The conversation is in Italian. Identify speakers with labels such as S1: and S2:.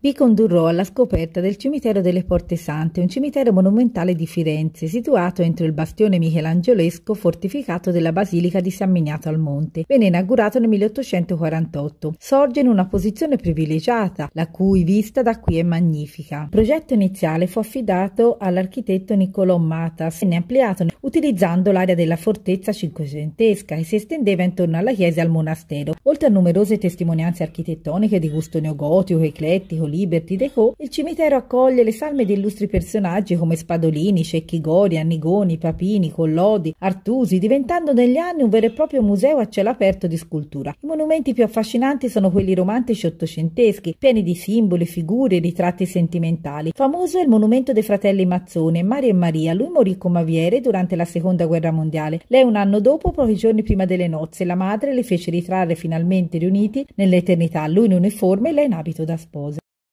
S1: vi condurrò alla scoperta del cimitero delle Porte Sante, un cimitero monumentale di Firenze, situato entro il bastione michelangiolesco fortificato della Basilica di San Miniato al Monte. Venne inaugurato nel 1848. Sorge in una posizione privilegiata, la cui vista da qui è magnifica. Il progetto iniziale fu affidato all'architetto Niccolò Matas e ne ampliato nel utilizzando l'area della fortezza cinquecentesca che si estendeva intorno alla chiesa e al monastero. Oltre a numerose testimonianze architettoniche di gusto neogotico, eclettico, liberty, deco, il cimitero accoglie le salme di illustri personaggi come Spadolini, Cecchi Gori, Annigoni, Papini, Collodi, Artusi, diventando negli anni un vero e proprio museo a cielo aperto di scultura. I monumenti più affascinanti sono quelli romantici ottocenteschi, pieni di simboli, figure e ritratti sentimentali. Famoso è il monumento dei fratelli Mazzone, Mario e Maria. Lui morì come aviere durante la seconda guerra mondiale. Lei un anno dopo, pochi giorni prima delle nozze, la madre le fece ritrarre finalmente riuniti nell'eternità, lui in uniforme e lei in abito da sposa.